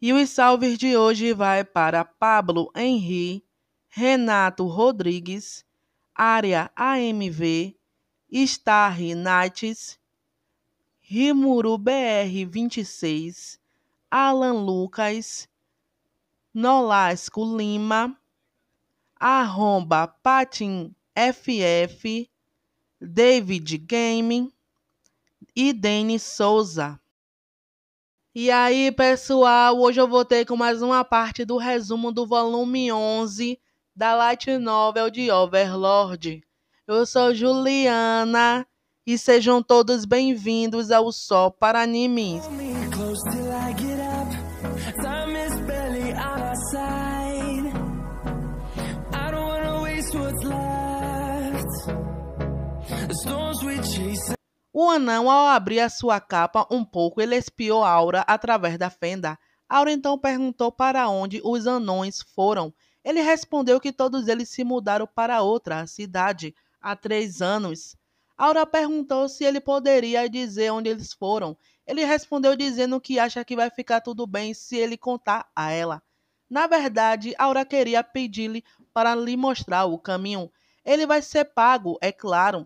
E os salves de hoje vai para Pablo Henri, Renato Rodrigues, Área AMV, Star Nights, Rimuru BR26, Alan Lucas, Nolasco Lima, Arromba Patin FF, David Gaming e Denis Souza. E aí, pessoal, hoje eu voltei com mais uma parte do resumo do volume 11 da Light Novel de Overlord. Eu sou Juliana e sejam todos bem-vindos ao Só para Animes. storms we chase o anão, ao abrir a sua capa um pouco, ele espiou Aura através da fenda. Aura então perguntou para onde os anões foram. Ele respondeu que todos eles se mudaram para outra cidade há três anos. Aura perguntou se ele poderia dizer onde eles foram. Ele respondeu dizendo que acha que vai ficar tudo bem se ele contar a ela. Na verdade, Aura queria pedir-lhe para lhe mostrar o caminho. Ele vai ser pago, é claro.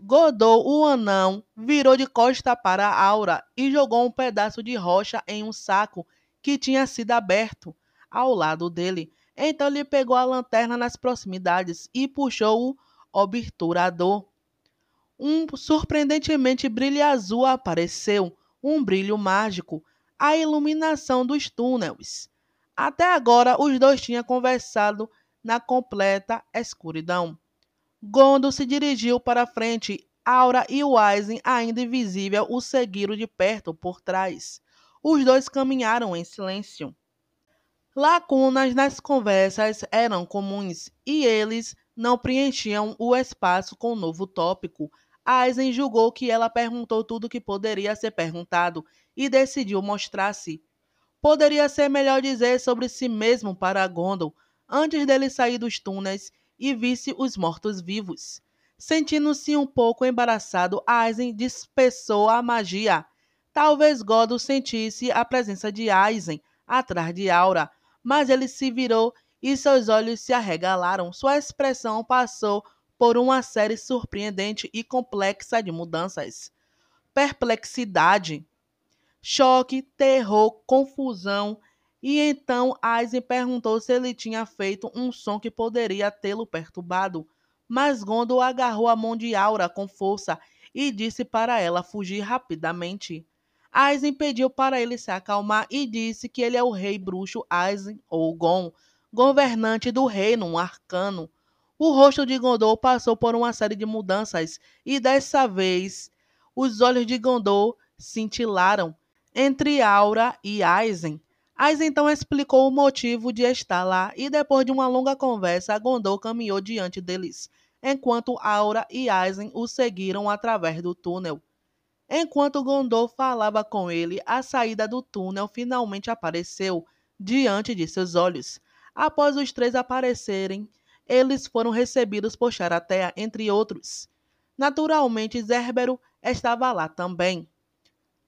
Godot, o anão, virou de costa para Aura e jogou um pedaço de rocha em um saco que tinha sido aberto ao lado dele. Então lhe pegou a lanterna nas proximidades e puxou o obturador. Um surpreendentemente brilho azul apareceu, um brilho mágico, a iluminação dos túneis. Até agora os dois tinham conversado na completa escuridão. Gondo se dirigiu para frente. Aura e Wisen, ainda invisível, o seguiram de perto por trás. Os dois caminharam em silêncio. Lacunas nas conversas eram comuns e eles não preenchiam o espaço com um novo tópico. Aizen julgou que ela perguntou tudo o que poderia ser perguntado e decidiu mostrar-se. Poderia ser melhor dizer sobre si mesmo para Gondol antes dele sair dos túneis e visse os mortos-vivos. Sentindo-se um pouco embaraçado, Aizen dispersou a magia. Talvez Godo sentisse a presença de Aizen atrás de Aura, mas ele se virou e seus olhos se arregalaram. Sua expressão passou por uma série surpreendente e complexa de mudanças. Perplexidade, choque, terror, confusão e então Aizen perguntou se ele tinha feito um som que poderia tê-lo perturbado. Mas Gondo agarrou a mão de Aura com força e disse para ela fugir rapidamente. Aizen pediu para ele se acalmar e disse que ele é o rei bruxo Aizen, ou Gon, governante do reino um arcano. O rosto de Gondor passou por uma série de mudanças e dessa vez os olhos de Gondor cintilaram entre Aura e Aizen. Ais então explicou o motivo de estar lá e, depois de uma longa conversa, Gondor caminhou diante deles, enquanto Aura e Aizen o seguiram através do túnel. Enquanto Gondor falava com ele, a saída do túnel finalmente apareceu diante de seus olhos. Após os três aparecerem, eles foram recebidos por Charatea, entre outros. Naturalmente, Zerbero estava lá também.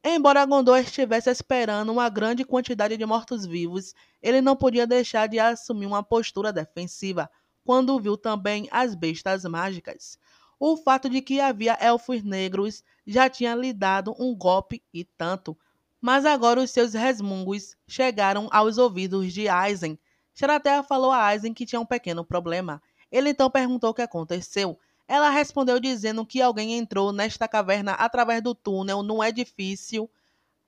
Embora Gondor estivesse esperando uma grande quantidade de mortos-vivos, ele não podia deixar de assumir uma postura defensiva quando viu também as bestas mágicas. O fato de que havia elfos negros já tinha lhe dado um golpe e tanto, mas agora os seus resmungos chegaram aos ouvidos de Aizen. Xeratea falou a Aizen que tinha um pequeno problema. Ele então perguntou o que aconteceu, ela respondeu dizendo que alguém entrou nesta caverna através do túnel num edifício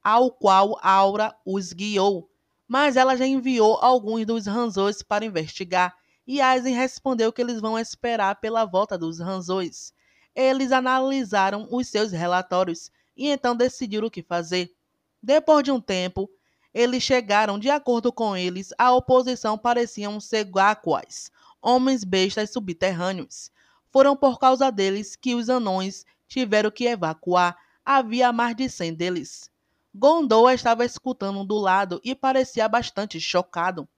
ao qual Aura os guiou, mas ela já enviou alguns dos ranzões para investigar e Aizen respondeu que eles vão esperar pela volta dos ranzões. Eles analisaram os seus relatórios e então decidiram o que fazer. Depois de um tempo, eles chegaram, de acordo com eles, a oposição pareciam ceguacuas, homens bestas subterrâneos. Foram por causa deles que os anões tiveram que evacuar. Havia mais de cem deles. Gondor estava escutando do lado e parecia bastante chocado.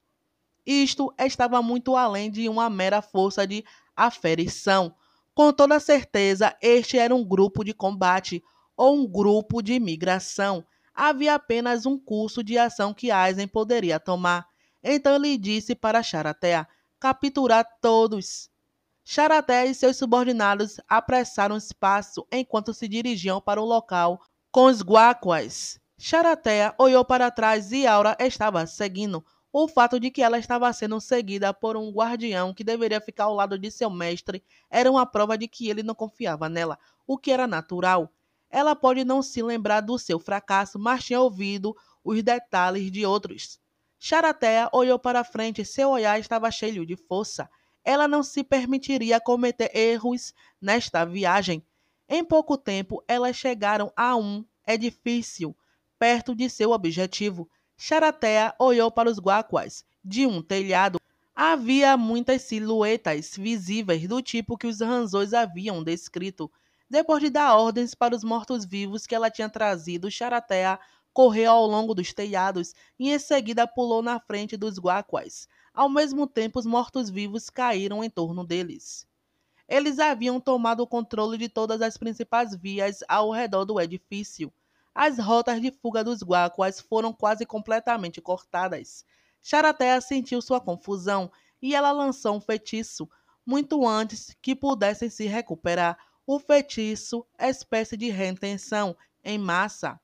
Isto estava muito além de uma mera força de aferição. Com toda certeza, este era um grupo de combate ou um grupo de migração. Havia apenas um curso de ação que Aizen poderia tomar. Então ele disse para Charatea capturar todos. Charaté e seus subordinados apressaram o passo enquanto se dirigiam para o local com os guacuas. Charatea olhou para trás e Aura estava seguindo. O fato de que ela estava sendo seguida por um guardião que deveria ficar ao lado de seu mestre era uma prova de que ele não confiava nela, o que era natural. Ela pode não se lembrar do seu fracasso, mas tinha ouvido os detalhes de outros. Charatea olhou para frente, e seu olhar estava cheio de força ela não se permitiria cometer erros nesta viagem. Em pouco tempo, elas chegaram a um edifício perto de seu objetivo. Charatea olhou para os guacuas de um telhado. Havia muitas silhuetas visíveis do tipo que os ranzões haviam descrito. Depois de dar ordens para os mortos-vivos que ela tinha trazido, Charatea correu ao longo dos telhados e em seguida pulou na frente dos guacuas. Ao mesmo tempo, os mortos-vivos caíram em torno deles. Eles haviam tomado o controle de todas as principais vias ao redor do edifício. As rotas de fuga dos guacuas foram quase completamente cortadas. Charatea sentiu sua confusão e ela lançou um feitiço, muito antes que pudessem se recuperar. O feitiço, espécie de retenção, em massa.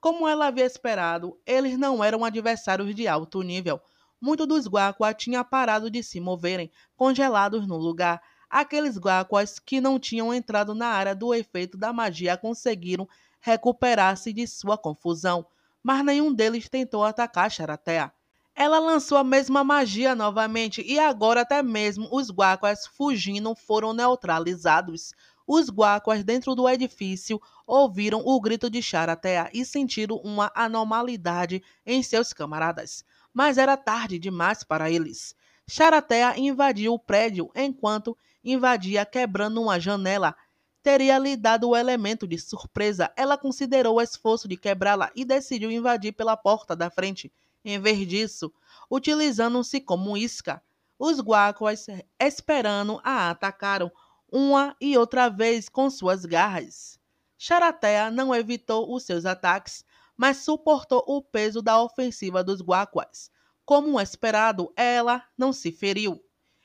Como ela havia esperado, eles não eram adversários de alto nível, muito dos guacuas tinha parado de se moverem, congelados no lugar. Aqueles guacuas que não tinham entrado na área do efeito da magia conseguiram recuperar-se de sua confusão, mas nenhum deles tentou atacar Charatea. Ela lançou a mesma magia novamente e agora até mesmo os guacuas fugindo foram neutralizados. Os guacuas dentro do edifício ouviram o grito de Charatea e sentiram uma anormalidade em seus camaradas mas era tarde demais para eles. Charatea invadiu o prédio enquanto invadia quebrando uma janela. Teria lhe dado o elemento de surpresa. Ela considerou o esforço de quebrá-la e decidiu invadir pela porta da frente. Em vez disso, utilizando-se como isca, os guacuas, esperando, a atacaram uma e outra vez com suas garras. Charatea não evitou os seus ataques, mas suportou o peso da ofensiva dos Guaquas. Como esperado, ela não se feriu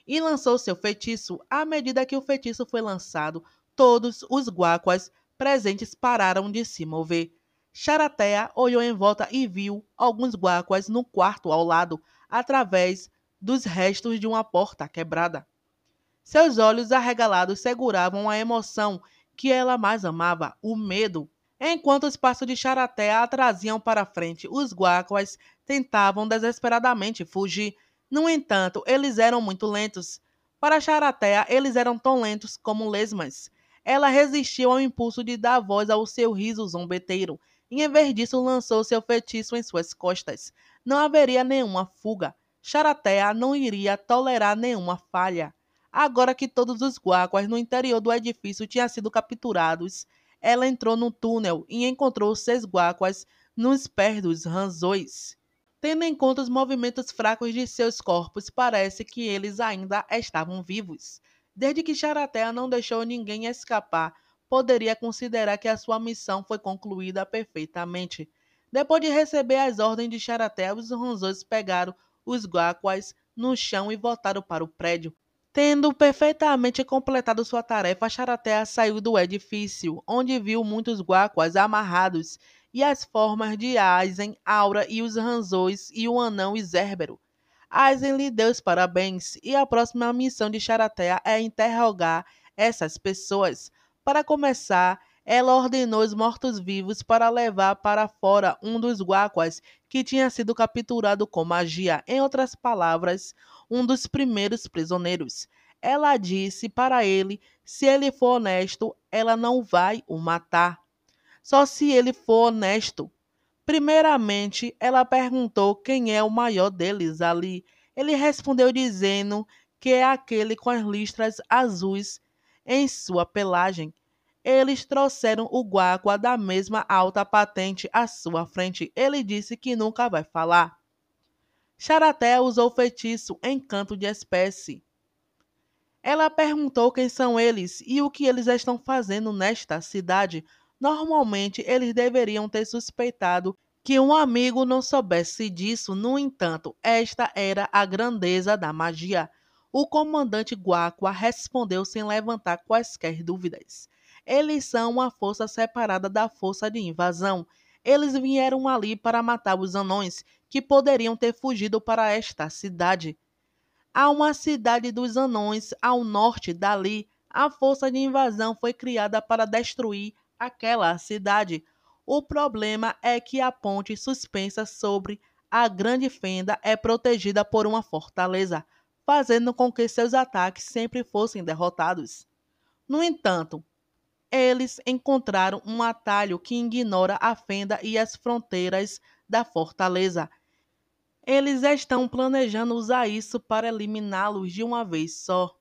e lançou seu feitiço. À medida que o feitiço foi lançado, todos os Guaquas presentes pararam de se mover. Charatea olhou em volta e viu alguns Guaquas no quarto ao lado, através dos restos de uma porta quebrada. Seus olhos arregalados seguravam a emoção que ela mais amava, o medo. Enquanto os passos de Charaté a traziam para frente, os guacuas tentavam desesperadamente fugir. No entanto, eles eram muito lentos. Para Charatea, eles eram tão lentos como lesmas. Ela resistiu ao impulso de dar voz ao seu riso zombeteiro, e em vez disso lançou seu feitiço em suas costas. Não haveria nenhuma fuga. Charatea não iria tolerar nenhuma falha. Agora que todos os guacuas no interior do edifício tinham sido capturados, ela entrou num túnel e encontrou seis guacuas nos pés dos ranzões. Tendo em conta os movimentos fracos de seus corpos, parece que eles ainda estavam vivos. Desde que Charatea não deixou ninguém escapar, poderia considerar que a sua missão foi concluída perfeitamente. Depois de receber as ordens de Charatea, os ranzões pegaram os guacuas no chão e voltaram para o prédio. Tendo perfeitamente completado sua tarefa, Charatea saiu do edifício, onde viu muitos guacuas amarrados e as formas de Aizen, Aura e os Ranzões e o anão Isérbero. Aizen lhe deu os parabéns e a próxima missão de Charatea é interrogar essas pessoas. Para começar, ela ordenou os mortos-vivos para levar para fora um dos guacuas que tinha sido capturado com magia, em outras palavras, um dos primeiros prisioneiros. Ela disse para ele: se ele for honesto, ela não vai o matar. Só se ele for honesto. Primeiramente, ela perguntou quem é o maior deles ali. Ele respondeu dizendo que é aquele com as listras azuis em sua pelagem eles trouxeram o guáqua da mesma alta patente à sua frente. Ele disse que nunca vai falar. Charaté usou feitiço encanto de espécie. Ela perguntou quem são eles e o que eles estão fazendo nesta cidade. Normalmente eles deveriam ter suspeitado que um amigo não soubesse disso, no entanto, esta era a grandeza da magia. O comandante Guacua respondeu sem levantar quaisquer dúvidas. Eles são uma força separada da força de invasão. Eles vieram ali para matar os anões, que poderiam ter fugido para esta cidade. Há uma cidade dos anões ao norte dali. A força de invasão foi criada para destruir aquela cidade. O problema é que a ponte suspensa sobre a grande fenda é protegida por uma fortaleza, fazendo com que seus ataques sempre fossem derrotados. No entanto, eles encontraram um atalho que ignora a fenda e as fronteiras da fortaleza. Eles estão planejando usar isso para eliminá-los de uma vez só.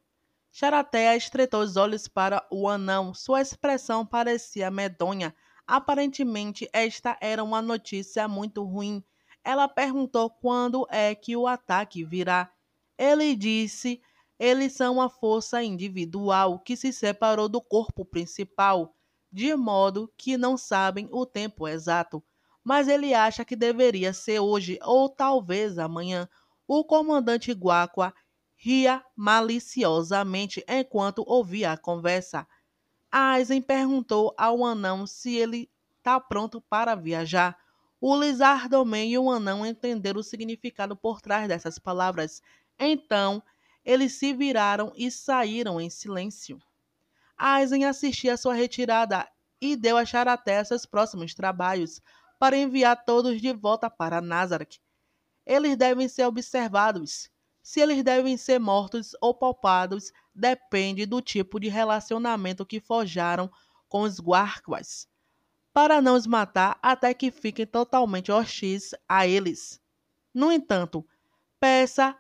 Charatea estreitou os olhos para o anão. Sua expressão parecia medonha. Aparentemente, esta era uma notícia muito ruim. Ela perguntou quando é que o ataque virá. Ele disse eles são a força individual que se separou do corpo principal, de modo que não sabem o tempo exato, mas ele acha que deveria ser hoje ou talvez amanhã. O comandante Guacua ria maliciosamente enquanto ouvia a conversa. Aizen perguntou ao anão se ele está pronto para viajar. O lizardomem e o anão entenderam o significado por trás dessas palavras. Então, eles se viraram e saíram em silêncio. Aizen assistia sua retirada e deu a Charaté seus próximos trabalhos para enviar todos de volta para Nazareth. Eles devem ser observados. Se eles devem ser mortos ou poupados depende do tipo de relacionamento que forjaram com os Guarquas, para não os matar até que fiquem totalmente hostis a eles. No entanto, peça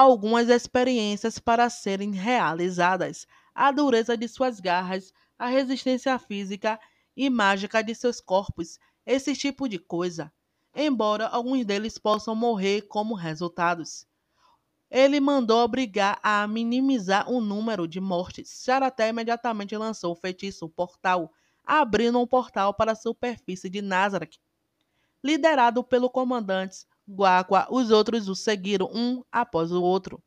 algumas experiências para serem realizadas, a dureza de suas garras, a resistência física e mágica de seus corpos, esse tipo de coisa, embora alguns deles possam morrer como resultados. Ele mandou obrigar a minimizar o número de mortes. Sharaté imediatamente lançou o feitiço Portal, abrindo um portal para a superfície de Nazareth. Liderado pelo comandante guaquas, os outros o seguiram um após o outro.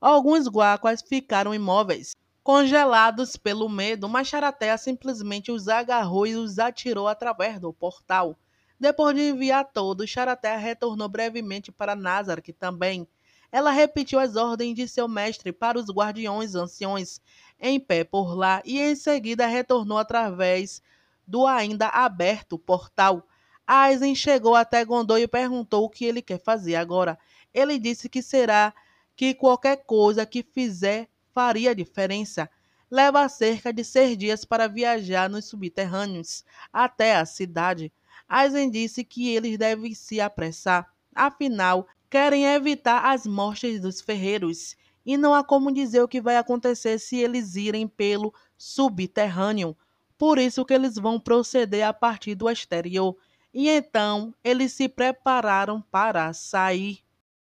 Alguns guaquas ficaram imóveis, congelados pelo medo, mas Charatea simplesmente os agarrou e os atirou através do portal. Depois de enviar todos, Charatea retornou brevemente para Nazar, que também. Ela repetiu as ordens de seu mestre para os guardiões anciões, em pé por lá, e em seguida retornou através do ainda aberto portal. Aizen chegou até Gondor e perguntou o que ele quer fazer agora. Ele disse que será que qualquer coisa que fizer faria diferença. Leva cerca de seis dias para viajar nos subterrâneos até a cidade. Aizen disse que eles devem se apressar. Afinal, querem evitar as mortes dos ferreiros. E não há como dizer o que vai acontecer se eles irem pelo subterrâneo. Por isso que eles vão proceder a partir do exterior. E então eles se prepararam para sair.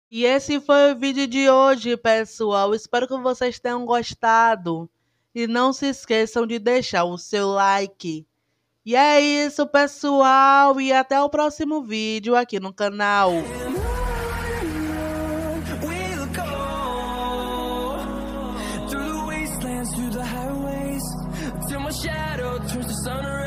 E esse foi o vídeo de hoje, pessoal. Espero que vocês tenham gostado. E não se esqueçam de deixar o seu like. E é isso, pessoal. E até o próximo vídeo aqui no canal.